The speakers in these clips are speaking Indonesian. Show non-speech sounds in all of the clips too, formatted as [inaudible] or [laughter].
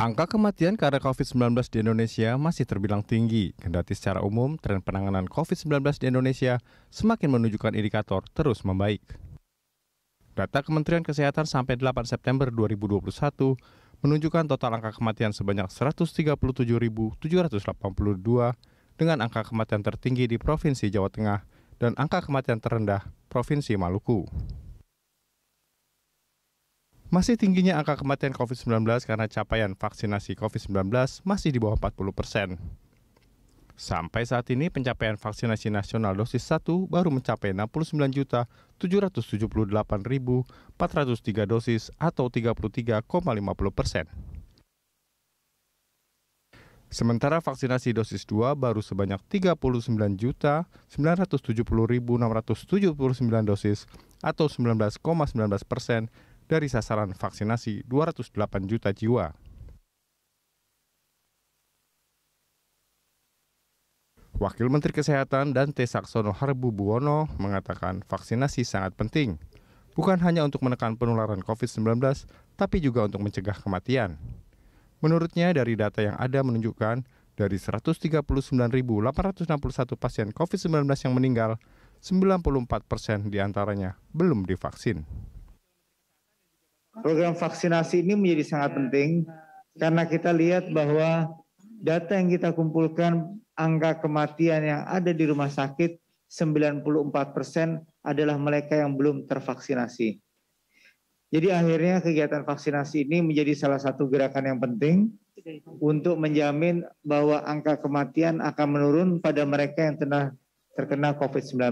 Angka kematian karena COVID-19 di Indonesia masih terbilang tinggi, kendati secara umum tren penanganan COVID-19 di Indonesia semakin menunjukkan indikator terus membaik. Data Kementerian Kesehatan sampai 8 September 2021 menunjukkan total angka kematian sebanyak 137.782 dengan angka kematian tertinggi di Provinsi Jawa Tengah dan angka kematian terendah Provinsi Maluku. Masih tingginya angka kematian COVID-19 karena capaian vaksinasi COVID-19 masih di bawah 40 persen. Sampai saat ini pencapaian vaksinasi nasional dosis 1 baru mencapai 69.778.403 dosis atau 33,50 persen. Sementara vaksinasi dosis 2 baru sebanyak 39.970.679 dosis atau 19,19 persen ,19 dari sasaran vaksinasi 208 juta jiwa. Wakil Menteri Kesehatan Dante Saksono Harbu Buwono mengatakan vaksinasi sangat penting, bukan hanya untuk menekan penularan COVID-19, tapi juga untuk mencegah kematian. Menurutnya dari data yang ada menunjukkan, dari 139.861 pasien COVID-19 yang meninggal, 94 persen diantaranya belum divaksin. Program vaksinasi ini menjadi sangat penting karena kita lihat bahwa data yang kita kumpulkan angka kematian yang ada di rumah sakit 94% persen adalah mereka yang belum tervaksinasi. Jadi akhirnya kegiatan vaksinasi ini menjadi salah satu gerakan yang penting untuk menjamin bahwa angka kematian akan menurun pada mereka yang telah terkena COVID-19.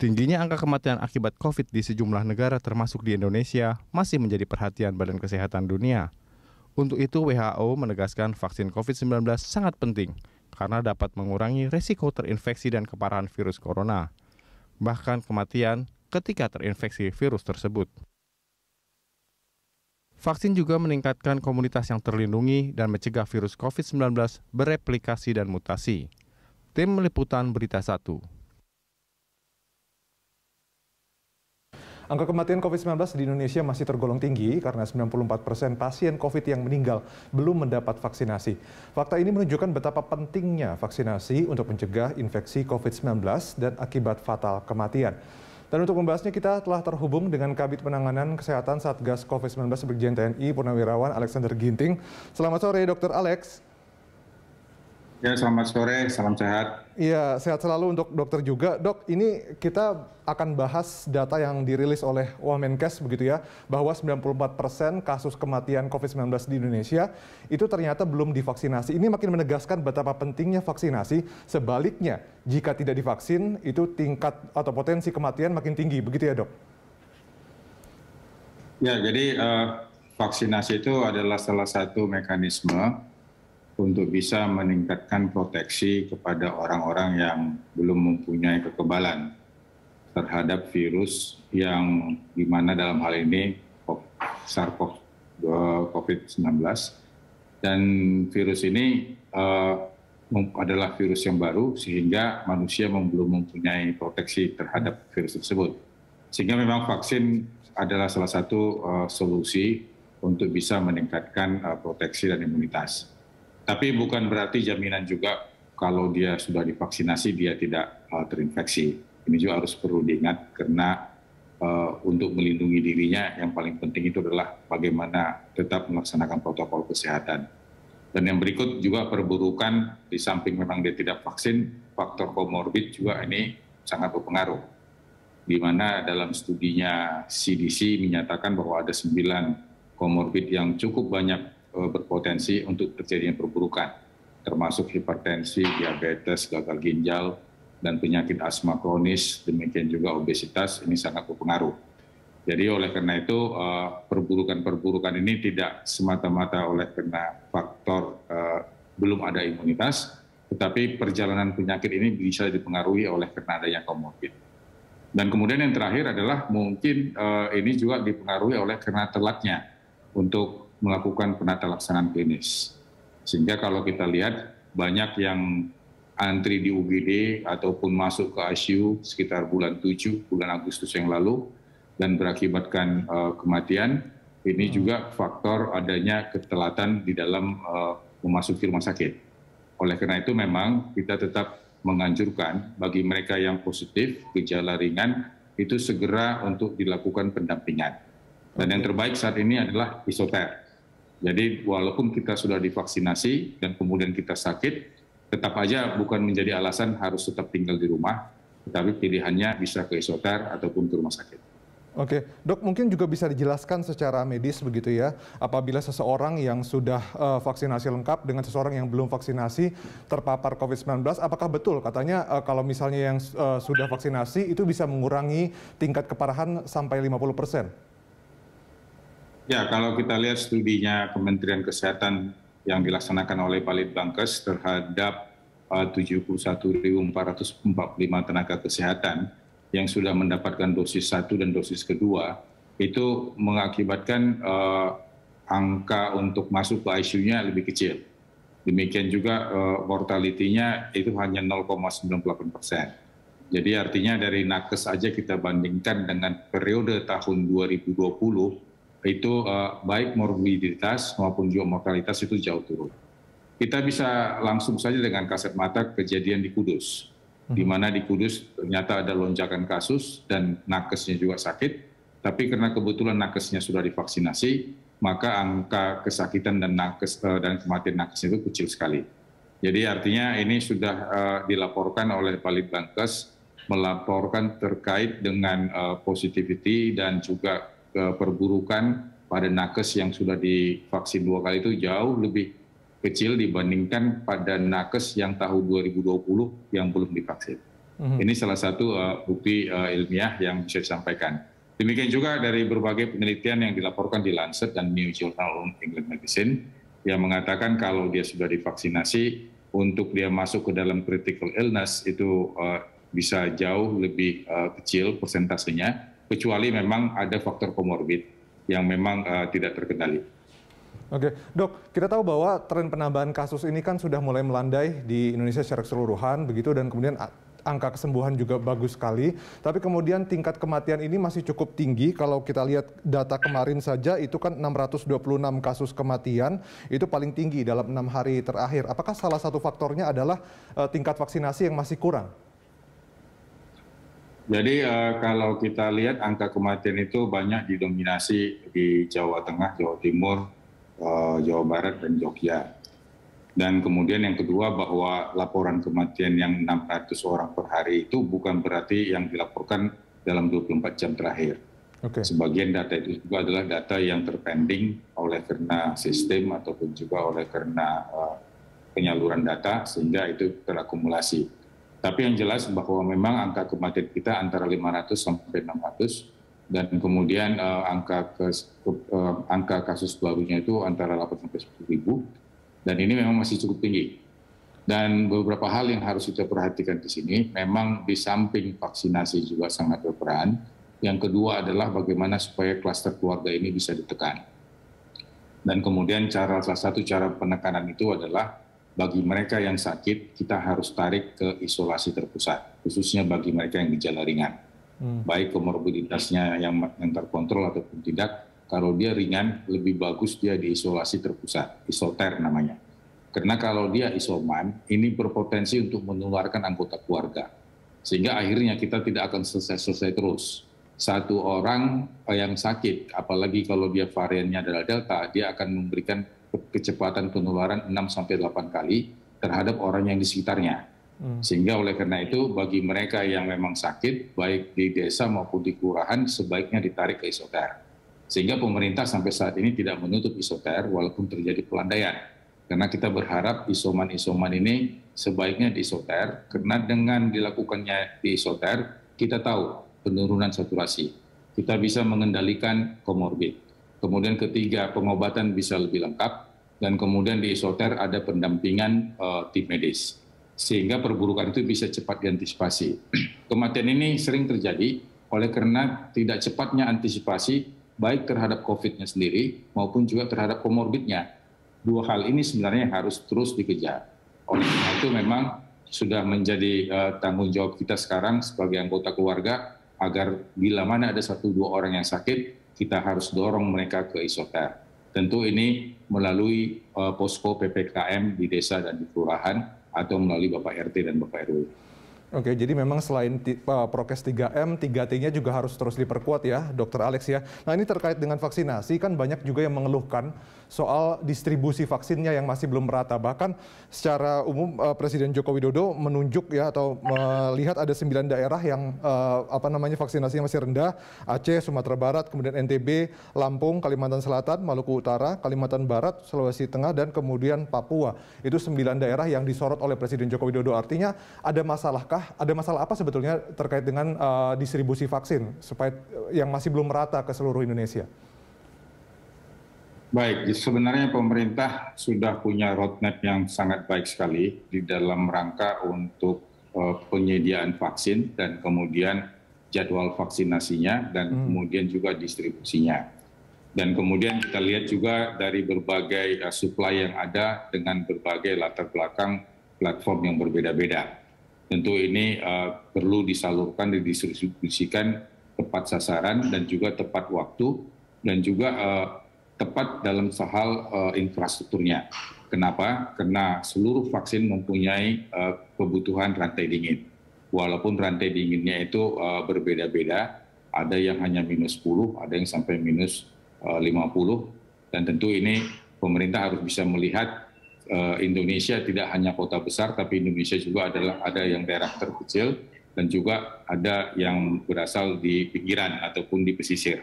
Tingginya angka kematian akibat COVID di sejumlah negara termasuk di Indonesia masih menjadi perhatian Badan Kesehatan Dunia. Untuk itu WHO menegaskan vaksin COVID-19 sangat penting karena dapat mengurangi resiko terinfeksi dan keparahan virus corona, bahkan kematian ketika terinfeksi virus tersebut. Vaksin juga meningkatkan komunitas yang terlindungi dan mencegah virus COVID-19 bereplikasi dan mutasi. Tim Liputan Berita 1 Angka kematian COVID-19 di Indonesia masih tergolong tinggi karena 94 persen pasien COVID yang meninggal belum mendapat vaksinasi. Fakta ini menunjukkan betapa pentingnya vaksinasi untuk mencegah infeksi COVID-19 dan akibat fatal kematian. Dan untuk membahasnya kita telah terhubung dengan Kabit Penanganan Kesehatan Satgas COVID-19 Brigjen TNI Purnawirawan Alexander Ginting. Selamat sore Dr. Alex. Ya, selamat sore, salam sehat. Iya, sehat selalu untuk dokter juga. Dok, ini kita akan bahas data yang dirilis oleh Wamenkes begitu ya, bahwa 94% kasus kematian COVID-19 di Indonesia itu ternyata belum divaksinasi. Ini makin menegaskan betapa pentingnya vaksinasi. Sebaliknya, jika tidak divaksin, itu tingkat atau potensi kematian makin tinggi, begitu ya, Dok? Ya, jadi uh, vaksinasi itu adalah salah satu mekanisme untuk bisa meningkatkan proteksi kepada orang-orang yang belum mempunyai kekebalan terhadap virus yang dimana dalam hal ini SARS-CoV-19 eh, dan virus ini uh, adalah virus yang baru sehingga manusia belum mempunyai proteksi terhadap virus tersebut. Sehingga memang vaksin adalah salah satu uh, solusi untuk bisa meningkatkan uh, proteksi dan imunitas. Tapi bukan berarti jaminan juga kalau dia sudah divaksinasi dia tidak uh, terinfeksi. Ini juga harus perlu diingat karena uh, untuk melindungi dirinya yang paling penting itu adalah bagaimana tetap melaksanakan protokol kesehatan. Dan yang berikut juga perburukan di samping memang dia tidak vaksin, faktor komorbid juga ini sangat berpengaruh. Di mana dalam studinya CDC menyatakan bahwa ada sembilan komorbid yang cukup banyak Eh, berpotensi untuk terjadinya perburukan, termasuk hipertensi, diabetes, gagal ginjal, dan penyakit asma kronis, demikian juga obesitas, ini sangat berpengaruh. Jadi oleh karena itu eh, perburukan-perburukan ini tidak semata-mata oleh karena faktor eh, belum ada imunitas, tetapi perjalanan penyakit ini bisa dipengaruhi oleh karena adanya komorbid. Dan kemudian yang terakhir adalah mungkin ini juga dipengaruhi oleh karena telatnya untuk melakukan penata laksanaan klinis. Sehingga kalau kita lihat banyak yang antri di UGD ataupun masuk ke ICU sekitar bulan 7, bulan Agustus yang lalu dan berakibatkan uh, kematian. Ini hmm. juga faktor adanya ketelatan di dalam uh, memasuki rumah sakit. Oleh karena itu memang kita tetap menganjurkan bagi mereka yang positif gejala ringan itu segera untuk dilakukan pendampingan. Dan yang terbaik saat ini adalah isoter jadi walaupun kita sudah divaksinasi dan kemudian kita sakit, tetap aja bukan menjadi alasan harus tetap tinggal di rumah, tetapi pilihannya bisa ke isoter ataupun ke rumah sakit. Oke, dok mungkin juga bisa dijelaskan secara medis begitu ya, apabila seseorang yang sudah uh, vaksinasi lengkap dengan seseorang yang belum vaksinasi terpapar COVID-19, apakah betul katanya uh, kalau misalnya yang uh, sudah vaksinasi itu bisa mengurangi tingkat keparahan sampai 50 persen? Ya, kalau kita lihat studinya Kementerian Kesehatan yang dilaksanakan oleh Balitbangkes terhadap eh, uh, 71.445 tenaga kesehatan yang sudah mendapatkan dosis satu dan dosis kedua, itu mengakibatkan uh, angka untuk masuk ke ICU-nya lebih kecil. Demikian juga uh, mortality-nya itu hanya 0,98 persen. Jadi artinya dari nakes aja kita bandingkan dengan periode tahun 2020 itu uh, baik morbiditas maupun juga mortalitas itu jauh turun. Kita bisa langsung saja dengan kasat mata kejadian di Kudus, hmm. di mana di Kudus ternyata ada lonjakan kasus dan nakesnya juga sakit, tapi karena kebetulan nakesnya sudah divaksinasi, maka angka kesakitan dan nakes uh, dan kematian nakes itu kecil sekali. Jadi artinya ini sudah uh, dilaporkan oleh Balitbangkes melaporkan terkait dengan uh, positivity dan juga perburukan pada nakes yang sudah divaksin dua kali itu jauh lebih kecil dibandingkan pada nakes yang tahun 2020 yang belum divaksin. Mm Ini salah satu uh, bukti uh, ilmiah yang bisa disampaikan. Demikian juga dari berbagai penelitian yang dilaporkan di Lancet dan New Journal of England Medicine yang mengatakan kalau dia sudah divaksinasi untuk dia masuk ke dalam critical illness itu uh, bisa jauh lebih uh, kecil persentasenya kecuali memang ada faktor komorbid yang memang uh, tidak terkendali. Oke, dok, kita tahu bahwa tren penambahan kasus ini kan sudah mulai melandai di Indonesia secara keseluruhan, begitu, dan kemudian angka kesembuhan juga bagus sekali. Tapi kemudian tingkat kematian ini masih cukup tinggi. Kalau kita lihat data kemarin saja, itu kan 626 kasus kematian, itu paling tinggi dalam enam hari terakhir. Apakah salah satu faktornya adalah uh, tingkat vaksinasi yang masih kurang? Jadi uh, kalau kita lihat angka kematian itu banyak didominasi di Jawa Tengah, Jawa Timur, uh, Jawa Barat, dan Jogja. Dan kemudian yang kedua bahwa laporan kematian yang 600 orang per hari itu bukan berarti yang dilaporkan dalam 24 jam terakhir. Okay. Sebagian data itu juga adalah data yang terpending oleh karena sistem ataupun juga oleh karena uh, penyaluran data sehingga itu terakumulasi. Tapi yang jelas bahwa memang angka kematian kita antara 500 sampai 600 dan kemudian uh, angka ke, uh, angka kasus barunya itu antara 8 sampai 10 ribu dan ini memang masih cukup tinggi. Dan beberapa hal yang harus kita perhatikan di sini memang di samping vaksinasi juga sangat berperan. Yang kedua adalah bagaimana supaya kluster keluarga ini bisa ditekan. Dan kemudian cara salah satu cara penekanan itu adalah bagi mereka yang sakit kita harus tarik ke isolasi terpusat, khususnya bagi mereka yang gejala ringan. Hmm. Baik komorbiditasnya yang, yang terkontrol ataupun tidak, kalau dia ringan lebih bagus dia diisolasi terpusat, isoter namanya. Karena kalau dia isoman, ini berpotensi untuk menularkan anggota keluarga. Sehingga akhirnya kita tidak akan selesai-selesai terus. Satu orang eh, yang sakit, apalagi kalau dia variannya adalah delta, dia akan memberikan kecepatan penularan 6 8 kali terhadap orang yang di sekitarnya. Hmm. Sehingga oleh karena itu bagi mereka yang memang sakit baik di desa maupun di kelurahan sebaiknya ditarik ke isoter. Sehingga pemerintah sampai saat ini tidak menutup isoter walaupun terjadi pelandaian. Karena kita berharap isoman-isoman ini sebaiknya di isoter karena dengan dilakukannya di isoter kita tahu penurunan saturasi. Kita bisa mengendalikan komorbid kemudian ketiga pengobatan bisa lebih lengkap, dan kemudian di isoter ada pendampingan uh, tim medis. Sehingga perburukan itu bisa cepat diantisipasi. [clears throat] Kematian ini sering terjadi oleh karena tidak cepatnya antisipasi baik terhadap COVID-nya sendiri maupun juga terhadap komorbidnya. Dua hal ini sebenarnya harus terus dikejar. Oleh karena itu memang sudah menjadi uh, eh, tanggung jawab kita sekarang sebagai anggota keluarga agar bila mana ada satu dua orang yang sakit kita harus dorong mereka ke isoter. Tentu ini melalui uh, posko PPKM di desa dan di kelurahan atau melalui Bapak RT dan Bapak RW. Oke, jadi memang selain prokes 3M, 3T-nya juga harus terus diperkuat ya, Dokter Alex ya. Nah, ini terkait dengan vaksinasi kan banyak juga yang mengeluhkan soal distribusi vaksinnya yang masih belum merata. Bahkan secara umum eh, Presiden Joko Widodo menunjuk ya atau melihat ada 9 daerah yang eh, apa namanya vaksinasinya masih rendah, Aceh, Sumatera Barat, kemudian NTB, Lampung, Kalimantan Selatan, Maluku Utara, Kalimantan Barat, Sulawesi Tengah dan kemudian Papua. Itu 9 daerah yang disorot oleh Presiden Joko Widodo. Artinya ada masalahkah apakah ada masalah apa sebetulnya terkait dengan uh, distribusi vaksin supaya eh, yang masih belum merata ke seluruh Indonesia? Baik, sebenarnya pemerintah sudah punya roadmap yang sangat baik sekali di dalam rangka untuk uh, penyediaan vaksin dan kemudian jadwal vaksinasinya dan hmm. kemudian juga distribusinya. Dan kemudian kita lihat juga dari berbagai uh, supply yang ada dengan berbagai latar belakang platform yang berbeda-beda tentu ini uh, perlu disalurkan dan didistribusikan tepat sasaran dan juga tepat waktu dan juga uh, tepat dalam soal uh, eh, infrastrukturnya. Kenapa? Karena seluruh vaksin mempunyai uh, kebutuhan rantai dingin. Walaupun rantai dinginnya itu uh, berbeda-beda, ada yang hanya minus 10, ada yang sampai minus uh, 50, dan tentu ini pemerintah harus bisa melihat Eh, Indonesia tidak hanya kota besar, tapi Indonesia juga adalah ada yang daerah terkecil dan juga ada yang berasal di pinggiran ataupun di pesisir.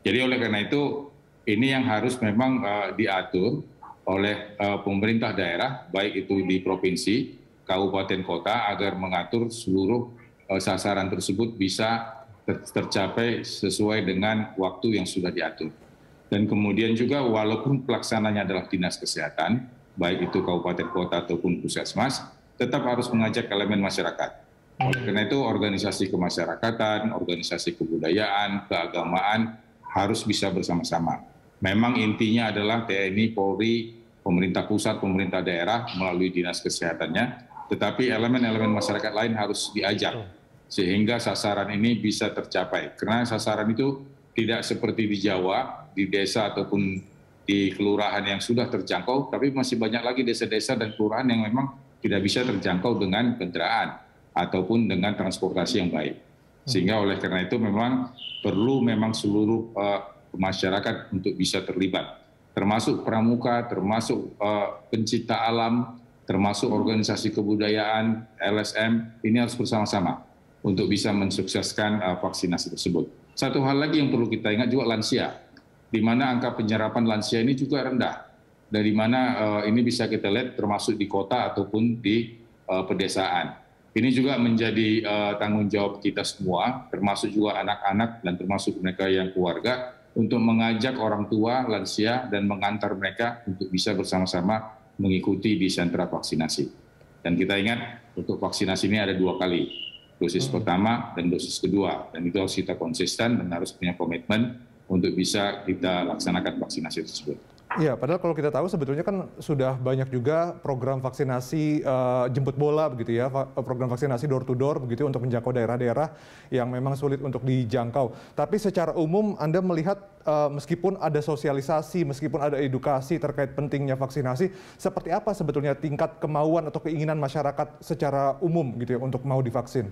Jadi oleh karena itu ini yang harus memang uh, diatur oleh uh, pemerintah daerah, baik itu di provinsi, kabupaten, kota, agar mengatur seluruh uh, sasaran tersebut bisa ter tercapai sesuai dengan waktu yang sudah diatur. Dan kemudian juga walaupun pelaksananya adalah dinas kesehatan, baik itu kabupaten kota ataupun puskesmas, tetap harus mengajak elemen masyarakat. Hmm. karena itu organisasi kemasyarakatan, organisasi kebudayaan, keagamaan harus bisa bersama-sama. Memang intinya adalah TNI, Polri, pemerintah pusat, pemerintah daerah melalui dinas kesehatannya, tetapi hmm. elemen-elemen masyarakat lain harus diajak sehingga sasaran ini bisa tercapai. Karena sasaran itu tidak seperti di Jawa, di desa ataupun di kelurahan yang sudah terjangkau, tapi masih banyak lagi desa-desa dan kelurahan yang memang tidak bisa terjangkau dengan kendaraan ataupun dengan transportasi yang baik. Hmm. Sehingga oleh karena itu memang perlu memang seluruh uh, masyarakat untuk bisa terlibat, termasuk pramuka, termasuk uh, pencipta alam, termasuk organisasi kebudayaan, LSM, ini harus bersama-sama untuk bisa mensukseskan uh, vaksinasi tersebut. Satu hal lagi yang perlu kita ingat juga lansia di mana angka penyerapan lansia ini juga rendah. Dari mana uh, ini bisa kita lihat termasuk di kota ataupun di uh, pedesaan. Ini juga menjadi uh, tanggung jawab kita semua, termasuk juga anak-anak dan termasuk mereka yang keluarga untuk mengajak orang tua lansia dan mengantar mereka untuk bisa bersama-sama mengikuti di sentra vaksinasi. Dan kita ingat untuk vaksinasi ini ada dua kali, dosis hmm. pertama dan dosis kedua, dan itu harus kita konsisten dan harus punya komitmen untuk bisa kita laksanakan vaksinasi tersebut. Iya, padahal kalau kita tahu sebetulnya kan sudah banyak juga program vaksinasi uh, jemput bola begitu ya, eh, program vaksinasi door to door begitu ya, untuk menjangkau daerah-daerah yang memang sulit untuk dijangkau. Tapi secara umum Anda melihat uh, meskipun ada sosialisasi, meskipun ada edukasi terkait pentingnya vaksinasi, seperti apa sebetulnya tingkat kemauan atau keinginan masyarakat secara umum gitu ya untuk mau divaksin?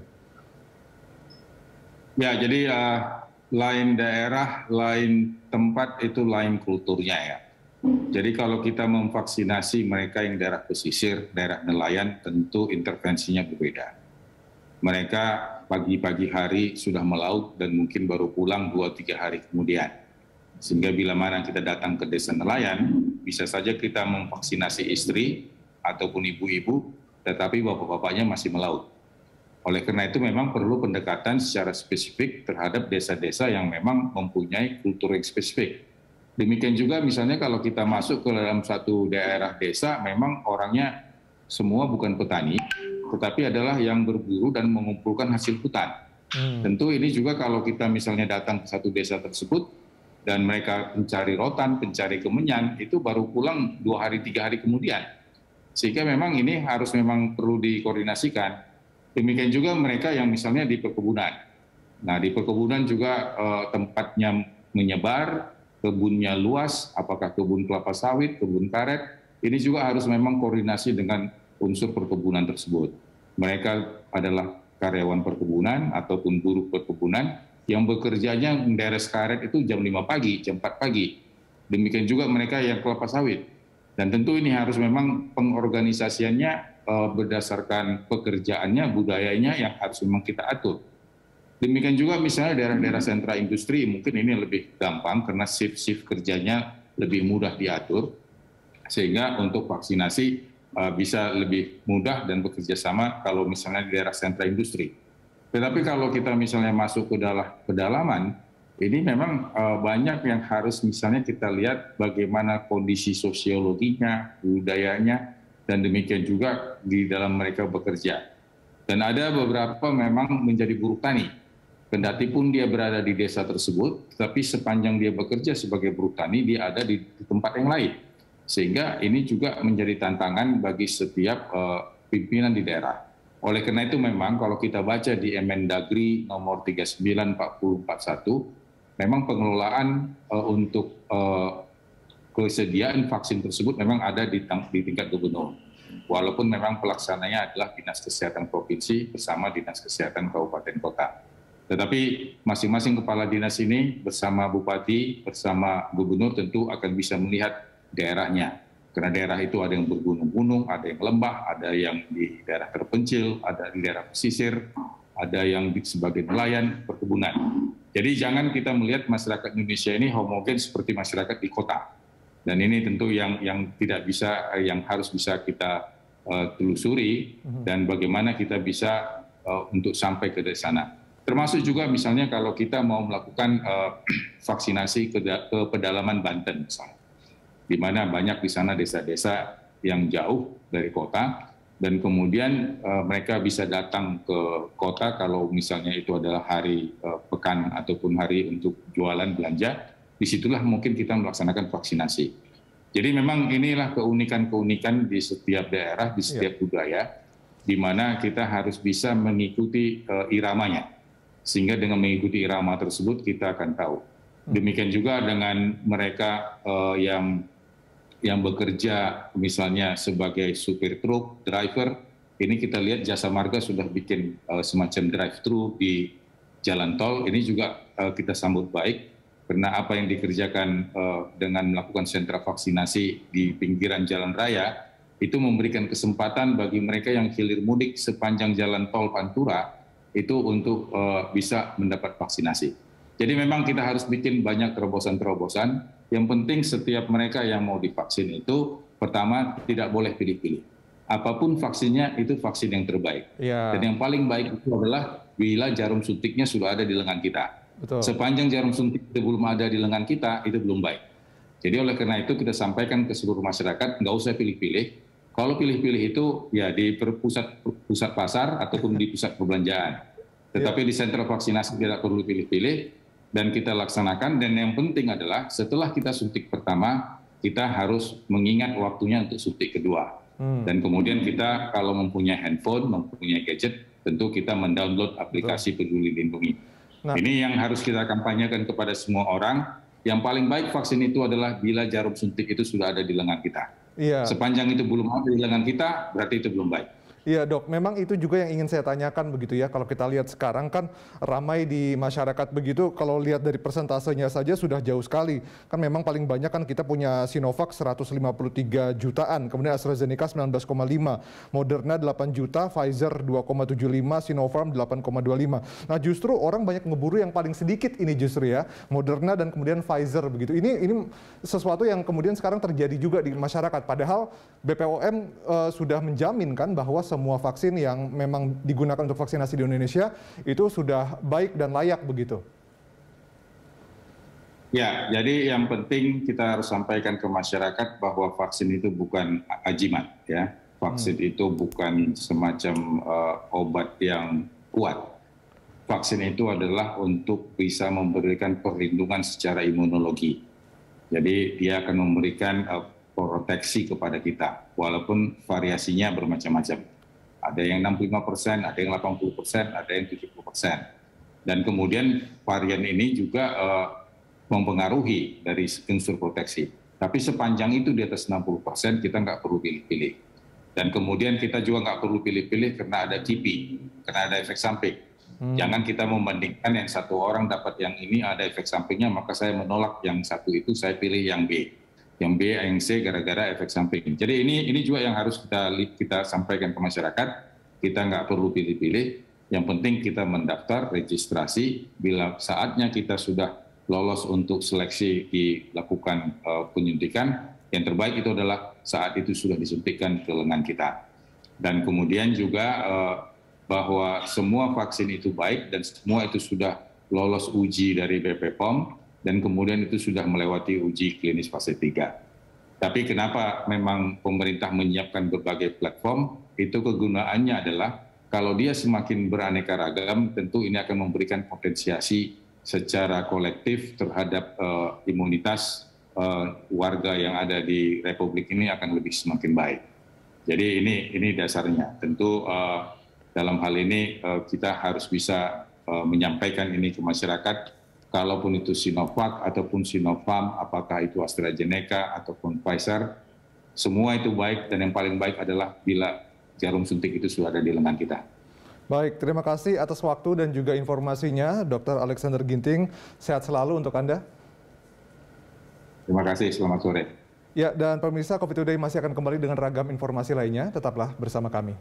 Ya, jadi uh, lain daerah, lain tempat itu lain kulturnya ya. Jadi kalau kita memvaksinasi mereka yang daerah pesisir, daerah nelayan, tentu intervensinya berbeda. Mereka pagi-pagi hari sudah melaut dan mungkin baru pulang 2-3 hari kemudian. Sehingga bila mana kita datang ke desa nelayan, bisa saja kita memvaksinasi istri ataupun ibu-ibu, tetapi bapak-bapaknya masih melaut oleh karena itu memang perlu pendekatan secara spesifik terhadap desa-desa yang memang mempunyai kultur yang spesifik. Demikian juga misalnya kalau kita masuk ke dalam satu daerah desa, memang orangnya semua bukan petani, tetapi adalah yang berburu dan mengumpulkan hasil hutan. Hmm. Tentu ini juga kalau kita misalnya datang ke satu desa tersebut, dan mereka pencari rotan, pencari kemenyan, itu baru pulang dua hari, tiga hari kemudian. Sehingga memang ini harus memang perlu dikoordinasikan Demikian juga mereka yang misalnya di perkebunan. Nah, di perkebunan juga eh, tempatnya menyebar, kebunnya luas, apakah kebun kelapa sawit, kebun karet, ini juga harus memang koordinasi dengan unsur perkebunan tersebut. Mereka adalah karyawan perkebunan ataupun buruh perkebunan yang bekerjanya menderes karet itu jam 5 pagi, jam 4 pagi. Demikian juga mereka yang kelapa sawit. Dan tentu ini harus memang pengorganisasiannya Eh, berdasarkan pekerjaannya, budayanya yang harus memang kita atur. Demikian juga misalnya daerah-daerah sentra industri, mungkin ini lebih gampang karena shift-shift kerjanya lebih mudah diatur, sehingga untuk vaksinasi eh, bisa lebih mudah dan bekerja sama kalau misalnya di daerah sentra industri. Tetapi kalau kita misalnya masuk ke dalam pedalaman, ini memang eh, banyak yang harus misalnya kita lihat bagaimana kondisi sosiologinya, budayanya, dan demikian juga di dalam mereka bekerja. Dan ada beberapa memang menjadi buruh tani. Kendati pun dia berada di desa tersebut, tapi sepanjang dia bekerja sebagai buruh tani, dia ada di, tempat yang lain. Sehingga ini juga menjadi tantangan bagi setiap uh, pimpinan di daerah. Oleh karena itu memang kalau kita baca di MN Dagri nomor 39441, memang pengelolaan uh, untuk uh, kesediaan vaksin tersebut memang ada di, di tingkat gubernur. Walaupun memang pelaksananya adalah Dinas Kesehatan Provinsi bersama Dinas Kesehatan Kabupaten Kota. Tetapi masing-masing kepala dinas ini bersama bupati, bersama gubernur tentu akan bisa melihat daerahnya. Karena daerah itu ada yang bergunung-gunung, ada yang lembah, ada yang di daerah terpencil, ada di daerah pesisir, ada yang di, sebagai nelayan perkebunan. Jadi jangan kita melihat masyarakat Indonesia ini homogen seperti masyarakat di kota dan ini tentu yang yang tidak bisa eh, yang harus bisa kita uh, telusuri mhm. dan bagaimana kita bisa uh, untuk sampai ke sana. Termasuk juga misalnya kalau kita mau melakukan uh, [clears throat] vaksinasi ke, ke pedalaman Banten misalnya. Di mana banyak di sana desa-desa yang jauh dari kota dan kemudian uh, mereka bisa datang ke kota kalau misalnya itu adalah hari uh, pekan ataupun hari untuk jualan belanja disitulah mungkin kita melaksanakan vaksinasi jadi memang inilah keunikan-keunikan di setiap daerah, di iya. setiap yeah. budaya, di mana kita harus bisa mengikuti uh, iramanya. Sehingga dengan mengikuti irama tersebut kita akan tahu. Hmm. Demikian juga dengan mereka uh, yang yang bekerja misalnya sebagai supir truk, driver, ini kita lihat jasa marga sudah bikin uh, semacam drive-thru di jalan tol, ini juga uh, kita sambut baik karena apa yang dikerjakan eh, dengan melakukan sentra vaksinasi di pinggiran jalan raya itu memberikan kesempatan bagi mereka yang hilir mudik sepanjang jalan tol Pantura itu untuk eh, bisa mendapat vaksinasi. Jadi memang kita harus bikin banyak terobosan-terobosan. Yang penting setiap mereka yang mau divaksin itu pertama tidak boleh pilih-pilih. Apapun vaksinnya itu vaksin yang terbaik. Ya. Dan yang paling baik itu adalah bila jarum suntiknya sudah ada di lengan kita Betul. Sepanjang jarum suntik itu belum ada di lengan kita, itu belum baik. Jadi oleh karena itu kita sampaikan ke seluruh masyarakat, nggak usah pilih-pilih. Kalau pilih-pilih itu ya di pusat pusat pasar ataupun di pusat perbelanjaan. Tetapi ya. di sentral vaksinasi tidak perlu pilih-pilih dan kita laksanakan. Dan yang penting adalah setelah kita suntik pertama, kita harus mengingat waktunya untuk suntik kedua. Hmm. Dan kemudian kita kalau mempunyai handphone, mempunyai gadget, tentu kita mendownload aplikasi Peduli Lindungi. Nah. Ini yang harus kita kampanyekan kepada semua orang. Yang paling baik vaksin itu adalah bila jarum suntik itu sudah ada di lengan kita. Iya. Sepanjang itu belum ada di lengan kita, berarti itu belum baik. Iya dok, memang itu juga yang ingin saya tanyakan begitu ya. Kalau kita lihat sekarang kan ramai di masyarakat begitu, kalau lihat dari persentasenya saja sudah jauh sekali. Kan memang paling banyak kan kita punya Sinovac 153 jutaan, kemudian AstraZeneca 19,5, Moderna 8 juta, Pfizer 2,75, Sinopharm 8,25. Nah justru orang banyak ngeburu yang paling sedikit ini justru ya, Moderna dan kemudian Pfizer begitu. Ini ini sesuatu yang kemudian sekarang terjadi juga di masyarakat. Padahal BPOM uh, eh, sudah menjamin kan bahwa semua vaksin yang memang digunakan untuk vaksinasi di Indonesia itu sudah baik dan layak begitu? Ya, jadi yang penting kita harus sampaikan ke masyarakat bahwa vaksin itu bukan ajiman, ya. Vaksin hmm. itu bukan semacam uh, obat yang kuat. Vaksin itu adalah untuk bisa memberikan perlindungan secara imunologi. Jadi dia akan memberikan uh, proteksi kepada kita walaupun variasinya bermacam-macam. Ada yang 65 persen, ada yang 80 persen, ada yang 70 persen. Dan kemudian varian ini juga uh, mempengaruhi dari unsur proteksi. Tapi sepanjang itu di atas 60 persen kita nggak perlu pilih-pilih. Dan kemudian kita juga nggak perlu pilih-pilih karena ada GP, karena ada efek samping. Hmm. Jangan kita membandingkan yang satu orang dapat yang ini ada efek sampingnya, maka saya menolak yang satu itu, saya pilih yang B yang B, yang C gara-gara efek samping. Jadi ini ini juga yang harus kita kita sampaikan ke masyarakat. Kita nggak perlu pilih-pilih. Yang penting kita mendaftar, registrasi. Bila saatnya kita sudah lolos untuk seleksi dilakukan uh, penyuntikan, yang terbaik itu adalah saat itu sudah disuntikkan ke lengan kita. Dan kemudian juga uh, bahwa semua vaksin itu baik dan semua itu sudah lolos uji dari BPOM dan kemudian itu sudah melewati uji klinis fase 3. Tapi kenapa memang pemerintah menyiapkan berbagai platform? Itu kegunaannya adalah kalau dia semakin beraneka ragam, tentu ini akan memberikan potensiasi secara kolektif terhadap uh, imunitas uh, warga yang ada di Republik ini akan lebih semakin baik. Jadi ini ini dasarnya. Tentu uh, dalam hal ini uh, kita harus bisa uh, menyampaikan ini ke masyarakat kalaupun itu Sinovac ataupun Sinovac, apakah itu AstraZeneca ataupun Pfizer, semua itu baik dan yang paling baik adalah bila jarum suntik itu sudah ada di lengan kita. Baik, terima kasih atas waktu dan juga informasinya, Dr. Alexander Ginting. Sehat selalu untuk Anda. Terima kasih, selamat sore. Ya, dan pemirsa COVID Today masih akan kembali dengan ragam informasi lainnya. Tetaplah bersama kami.